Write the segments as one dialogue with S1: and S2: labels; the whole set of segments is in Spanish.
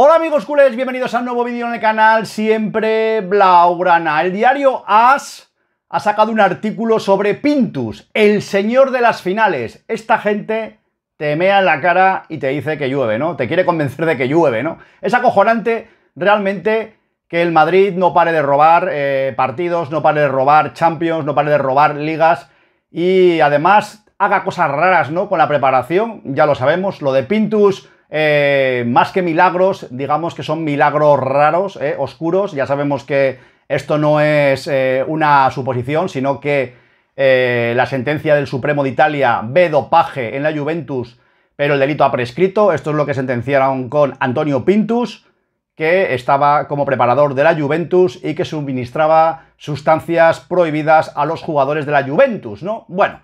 S1: Hola amigos culés, bienvenidos a un nuevo vídeo en el canal Siempre Blaugrana. El diario AS ha sacado un artículo sobre Pintus, el señor de las finales. Esta gente te mea en la cara y te dice que llueve, ¿no? Te quiere convencer de que llueve, ¿no? Es acojonante realmente que el Madrid no pare de robar eh, partidos, no pare de robar Champions, no pare de robar ligas y además haga cosas raras, ¿no? Con la preparación, ya lo sabemos, lo de Pintus eh, más que milagros, digamos que son milagros raros, eh, oscuros. Ya sabemos que esto no es eh, una suposición, sino que la sentencia del Supremo de Italia ve dopaje en la Juventus, pero el delito ha prescrito. Esto es lo que sentenciaron con Antonio Pintus, que estaba como preparador de la Juventus y que suministraba sustancias prohibidas a los jugadores de la Juventus, ¿no? Bueno,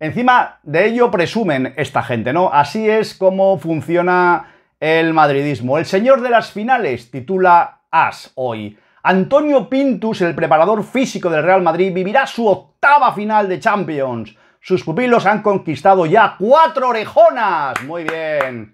S1: Encima de ello presumen esta gente, ¿no? Así es como funciona el madridismo. El señor de las finales titula As hoy. Antonio Pintus, el preparador físico del Real Madrid, vivirá su octava final de Champions. Sus pupilos han conquistado ya cuatro orejonas. Muy bien.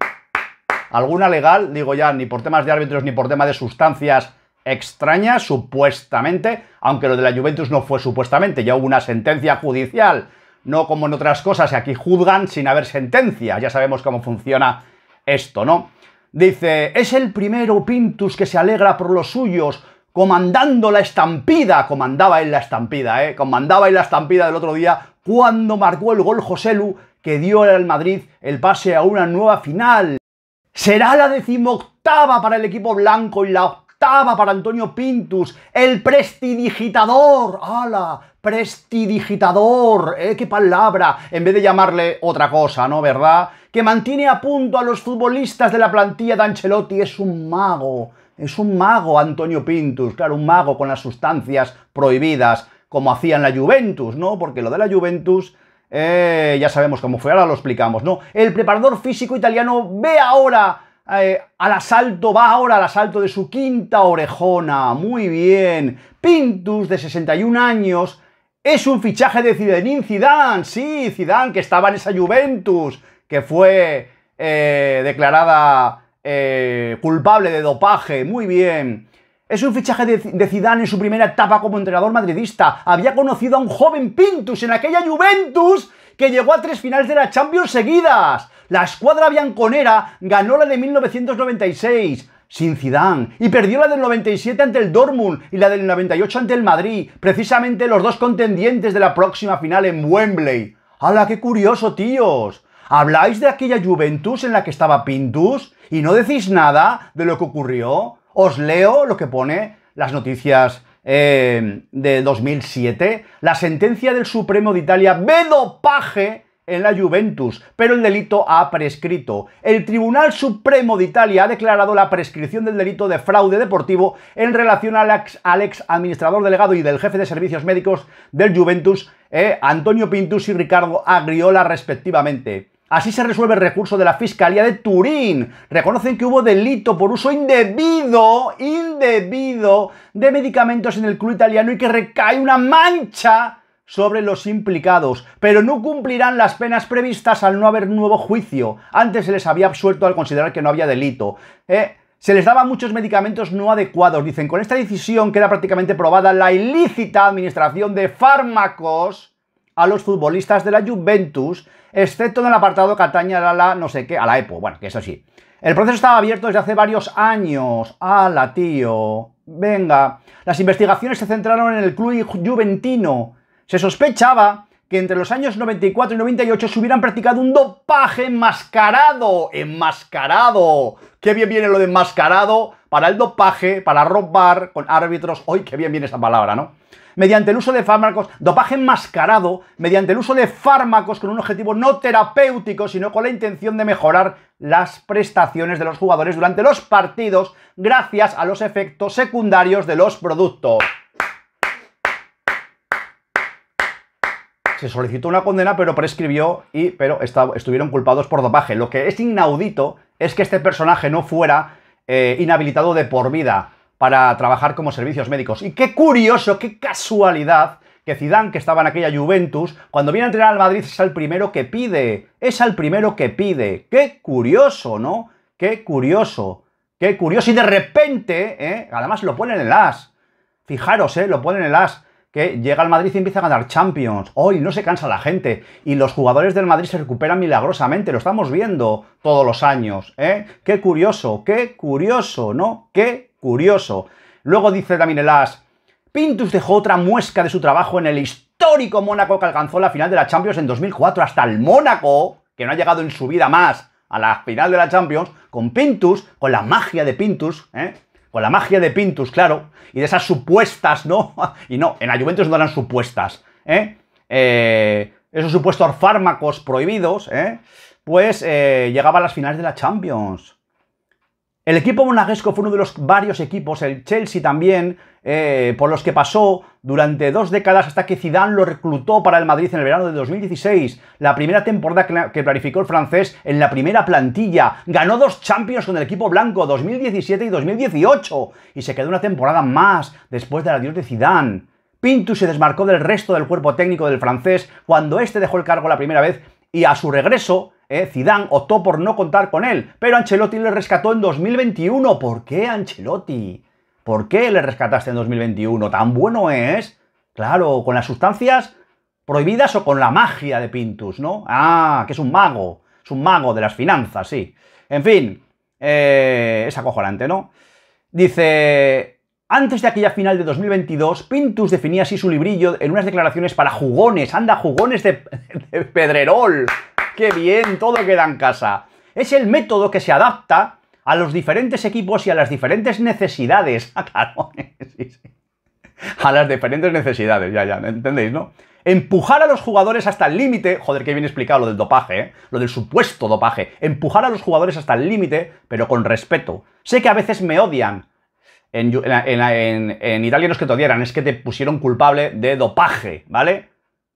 S1: ¿Alguna legal? Digo ya, ni por temas de árbitros ni por temas de sustancias extrañas, supuestamente. Aunque lo de la Juventus no fue supuestamente, ya hubo una sentencia judicial no como en otras cosas, aquí juzgan sin haber sentencia. Ya sabemos cómo funciona esto, ¿no? Dice, es el primero Pintus que se alegra por los suyos, comandando la estampida, comandaba en la estampida, ¿eh? Comandaba en la estampida del otro día cuando marcó el gol Joselu que dio al Madrid el pase a una nueva final. Será la decimoctava para el equipo blanco y la para Antonio Pintus, el prestidigitador. ¡Hala! Prestidigitador, ¿eh? qué palabra, en vez de llamarle otra cosa, ¿no? ¿Verdad? Que mantiene a punto a los futbolistas de la plantilla de Ancelotti, es un mago, es un mago Antonio Pintus, claro, un mago con las sustancias prohibidas, como hacían la Juventus, ¿no? Porque lo de la Juventus, eh, ya sabemos cómo fue, ahora lo explicamos, ¿no? El preparador físico italiano ve ahora eh, al asalto, va ahora al asalto de su quinta orejona. Muy bien. Pintus, de 61 años, es un fichaje de Zidane, Zidane. Sí, Zidane, que estaba en esa Juventus, que fue eh, declarada eh, culpable de dopaje. Muy bien. Es un fichaje de, de en su primera etapa como entrenador madridista. Había conocido a un joven Pintus en aquella Juventus que llegó a tres finales de la Champions seguidas. La escuadra bianconera ganó la de 1996 sin Zidane y perdió la del 97 ante el Dortmund y la del 98 ante el Madrid, precisamente los dos contendientes de la próxima final en Wembley. ¡Hala, qué curioso, tíos! ¿Habláis de aquella Juventus en la que estaba Pintus y no decís nada de lo que ocurrió? Os leo lo que pone las noticias eh, de 2007, la sentencia del Supremo de Italia ve dopaje en la Juventus, pero el delito ha prescrito. El Tribunal Supremo de Italia ha declarado la prescripción del delito de fraude deportivo en relación al ex, administrador delegado y del jefe de servicios médicos del Juventus, eh, Antonio Pintus y Ricardo Agriola, respectivamente. Así se resuelve el recurso de la Fiscalía de Turín. Reconocen que hubo delito por uso indebido, indebido, de medicamentos en el club italiano y que recae una mancha sobre los implicados, pero no cumplirán las penas previstas al no haber nuevo juicio. Antes se les había absuelto al considerar que no había delito. Eh, se les daba muchos medicamentos no adecuados. Dicen, con esta decisión queda prácticamente probada la ilícita administración de fármacos a los futbolistas de la Juventus, excepto en el apartado que atañe la no sé qué, a la EPO. Bueno, que eso sí. El proceso estaba abierto desde hace varios años. ¡Hala, tío! Venga. Las investigaciones se centraron en el club juventino. Se sospechaba que entre los años 94 y 98 se hubieran practicado un dopaje enmascarado. ¡Enmascarado! ¡Qué bien viene lo de enmascarado! Para el dopaje, para robar con árbitros. ¡Hoy qué bien viene esta palabra, ¿no? mediante el uso de fármacos, dopaje enmascarado, mediante el uso de fármacos con un objetivo no terapéutico, sino con la intención de mejorar las prestaciones de los jugadores durante los partidos gracias a los efectos secundarios de los productos. se solicitó una condena, pero prescribió y pero estuvieron culpados por dopaje. Lo que es inaudito es que este personaje no fuera eh, inhabilitado de por vida para trabajar como servicios médicos. Y qué curioso, qué casualidad que Zidane, que estaba en aquella Juventus, cuando viene a entrenar al Madrid es el primero que pide, es el primero que pide. Qué curioso, ¿no? Qué curioso, qué curioso. Y de repente, ¿eh? además lo ponen en el as. Fijaros, ¿eh? lo ponen en el as que llega al Madrid y empieza a ganar Champions. Hoy no se cansa la gente y los jugadores del Madrid se recuperan milagrosamente, lo estamos viendo todos los años, ¿eh? Qué curioso, qué curioso, ¿no? Qué curioso. Luego dice también el As, Pintus dejó otra muesca de su trabajo en el histórico Mónaco que alcanzó la final de la Champions en 2004 hasta el Mónaco, que no ha llegado en su vida más a la final de la Champions, con Pintus, con la magia de Pintus, ¿eh? con la magia de Pintus, claro, y de esas supuestas, ¿no? y no, en la Juventus no eran supuestas, ¿eh? eh esos supuestos fármacos prohibidos, ¿eh? pues eh, llegaba a las finales de la Champions. El equipo monaguesco fue uno de los varios equipos, el Chelsea también, eh, por los que pasó durante dos décadas hasta que Zidane lo reclutó para el Madrid en el verano de 2016, la primera temporada que clarificó el francés en la primera plantilla. Ganó dos Champions con el equipo blanco, 2017 y 2018, y se quedó una temporada más después del adiós de Zidane. Pintu se desmarcó del resto del cuerpo técnico del francés cuando este dejó el cargo la primera vez y a su regreso eh, Zidane optó por no contar con él, pero Ancelotti le rescató en 2021. ¿Por qué Ancelotti? ¿Por qué le rescataste en 2021? Tan bueno es. Claro, con las sustancias prohibidas o con la magia de Pintus, ¿no? Ah, que es un mago. Es un mago de las finanzas, sí. En fin, eh, es acojonante, ¿no? Dice, antes de aquella final de 2022, Pintus definía así su librillo en unas declaraciones para jugones. Anda, jugones de, Pedrerol. ¡Qué bien! Todo queda en casa. Es el método que se adapta a los diferentes equipos y a las diferentes necesidades. Ah, a las diferentes necesidades, ya, ya, ¿entendéis, no? Empujar a los jugadores hasta el límite. Joder, qué bien explicado lo del dopaje, ¿eh? Lo del supuesto dopaje. Empujar a los jugadores hasta el límite, pero con respeto. Sé que a veces me odian, en, Italia no es que te odiaran, es que te pusieron culpable de dopaje, ¿vale?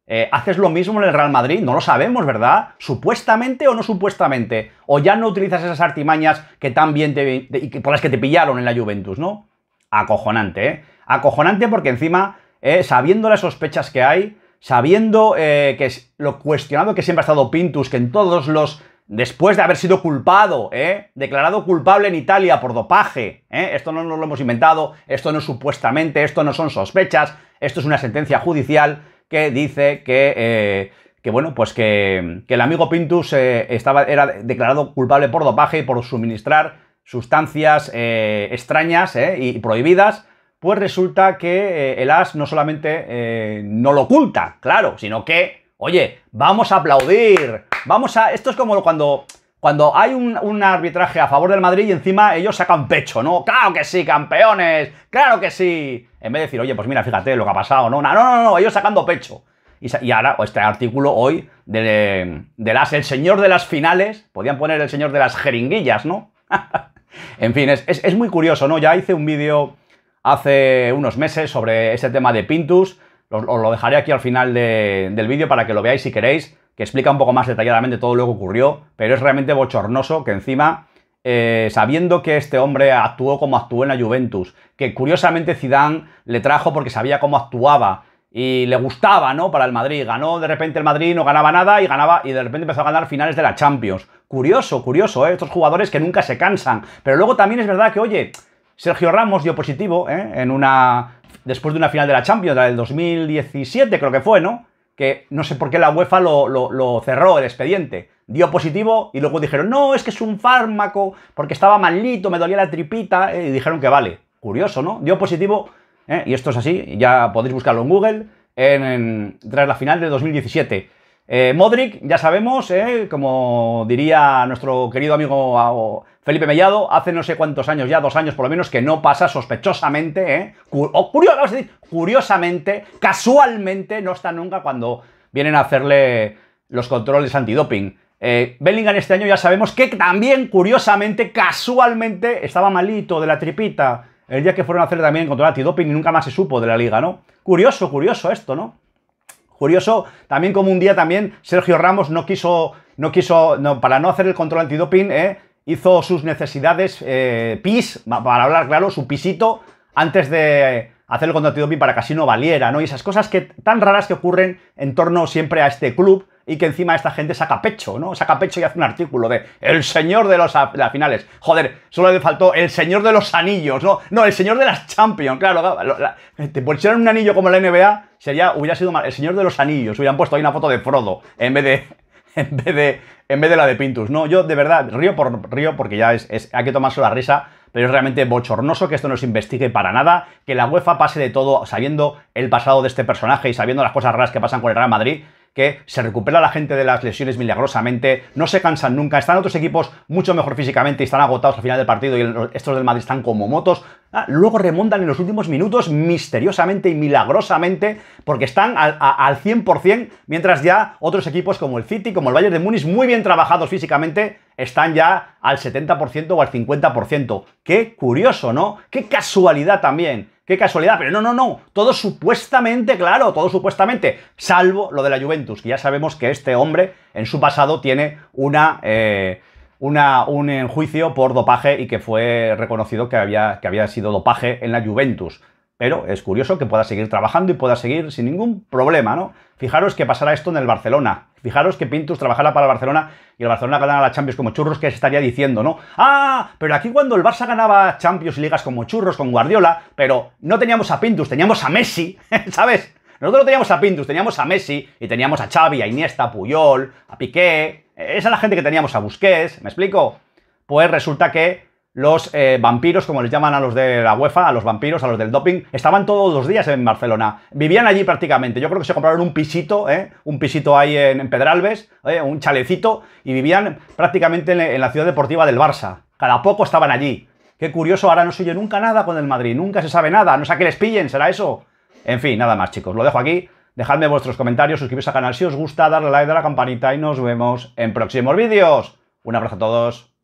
S1: Eh, haces lo mismo en el Real Madrid, no lo sabemos, ¿verdad? Supuestamente o no supuestamente. O ya no utilizas esas artimañas que también te, por las que te pillaron en la Juventus, ¿no? Acojonante, ¿eh? Acojonante porque encima, eh, sabiendo las sospechas que hay, sabiendo eh, que es lo cuestionado que siempre ha estado Pintus, que en todos los después de haber sido culpado, ¿eh? declarado culpable en Italia por dopaje. ¿eh? Esto no nos lo hemos inventado, esto no es supuestamente, esto no son sospechas, esto es una sentencia judicial que dice que, eh, que bueno, pues que, que el amigo Pintus estaba, era declarado culpable por dopaje y por suministrar sustancias extrañas y prohibidas. Pues resulta que el AS no solamente no lo oculta, claro, sino que, oye, vamos a aplaudir, Vamos a. Esto es como cuando. Cuando hay un, arbitraje a favor del Madrid y encima ellos sacan pecho, ¿no? ¡Claro que sí, campeones! ¡Claro que sí! En vez de decir, oye, pues mira, fíjate lo que ha pasado, ¿no? No, no, no, ellos sacando pecho. Y, ahora, este artículo hoy de, las El señor de las finales, podían poner el señor de las jeringuillas, ¿no? en fin, es, es, muy curioso, ¿no? Ya hice un vídeo hace unos meses sobre ese tema de Pintus. Os, lo dejaré aquí al final del vídeo para que lo veáis si queréis que explica un poco más detalladamente todo lo que ocurrió, pero es realmente bochornoso que encima, eh, sabiendo que este hombre actuó como actuó en la Juventus, que curiosamente Zidane le trajo porque sabía cómo actuaba y le gustaba, ¿no? Para el Madrid, ganó de repente el Madrid, no ganaba nada y ganaba y de repente empezó a ganar finales de la Champions. Curioso, curioso, ¿eh? Estos jugadores que nunca se cansan, pero luego también es verdad que, oye, Sergio Ramos dio positivo, ¿eh? En una después de una final de la Champions, la del 2017 creo que fue, ¿no? que no sé por qué la UEFA lo, cerró el expediente. Dio positivo y luego dijeron, no, es que es un fármaco, porque estaba malito, me dolía la tripita, eh, y dijeron que vale. Curioso, ¿no? Dio positivo, eh, y esto es así, ya podéis buscarlo en Google, en, tras la final de 2017. Eh, Modric, ya sabemos, eh, como diría nuestro querido amigo ah, Felipe Mellado, hace no sé cuántos años, ya dos años por lo menos, que no pasa sospechosamente, eh, curiosamente, casualmente, no está nunca cuando vienen a hacerle los controles antidoping. Eh, Bellingham este año ya sabemos que también, curiosamente, casualmente, estaba malito de la tripita el día que fueron a hacerle también control antidoping y nunca más se supo de la liga, ¿no? Curioso, curioso esto, ¿no? Curioso también como un día también Sergio Ramos no quiso, no quiso, no, para no hacer el control antidoping, eh, hizo sus necesidades eh, pis, para hablar claro, su pisito antes de hacer el contrato para que así no valiera, ¿no? Y esas cosas que, tan raras que ocurren en torno siempre a este club y que encima esta gente saca pecho, ¿no? Saca pecho y hace un artículo de el señor de los las finales. Joder, solo le faltó el señor de los anillos, ¿no? No, el señor de las Champions, claro. La, la, te pusieron un anillo como la NBA, sería, hubiera sido mal. El señor de los anillos, hubieran puesto ahí una foto de Frodo en vez de, en vez de, en vez de la de Pintus, ¿no? Yo de verdad río por río porque ya es hay que tomarse la risa pero es realmente bochornoso que esto no se investigue para nada, que la UEFA pase de todo sabiendo el pasado de este personaje y sabiendo las cosas raras que pasan con el Real Madrid, que se recupera la gente de las lesiones milagrosamente, no se cansan nunca, están otros equipos mucho mejor físicamente y están agotados al final del partido y estos del Madrid están como motos. Ah, luego remontan en los últimos minutos misteriosamente y milagrosamente porque están al, al 100%, mientras ya otros equipos como el City, como el Bayern de Múnich, muy bien trabajados físicamente, están ya al 70% o al 50%. Qué curioso, ¿no? Qué casualidad también. Qué casualidad, pero no, no, no. Todo supuestamente, claro, todo supuestamente, salvo lo de la Juventus, que ya sabemos que este hombre en su pasado tiene una, eh, un juicio por dopaje y que fue reconocido que había, que había sido dopaje en la Juventus. Pero es curioso que pueda seguir trabajando y pueda seguir sin ningún problema, ¿no? Fijaros que pasará esto en el Barcelona. Fijaros que Pintus trabajara para el Barcelona y el Barcelona ganara la Champions como churros, que se estaría diciendo, ¿no? Ah, pero aquí cuando el Barça ganaba Champions y ligas como churros con Guardiola, pero no teníamos a Pintus, teníamos a Messi, ¿sabes? Nosotros no teníamos a Pintus, teníamos a Messi y teníamos a Xavi, a Iniesta, a Puyol, a Piqué. Esa es la gente que teníamos a Busquets, ¿me explico? Pues resulta que los eh, vampiros, como les llaman a los de la UEFA, a los vampiros, a los del doping, estaban todos los días en Barcelona. Vivían allí prácticamente. Yo creo que se compraron un pisito, ¿eh? un pisito ahí en, Pedralbes, ¿eh? un chalecito, y vivían prácticamente en, la ciudad deportiva del Barça. Cada poco estaban allí. Qué curioso, ahora no suyo nunca nada con el Madrid, nunca se sabe nada, no sé a qué les pillen, ¿será eso? En fin, nada más, chicos, lo dejo aquí. Dejadme vuestros comentarios, suscribiros al canal si os gusta, darle like, a la campanita y nos vemos en próximos vídeos. Un abrazo a todos.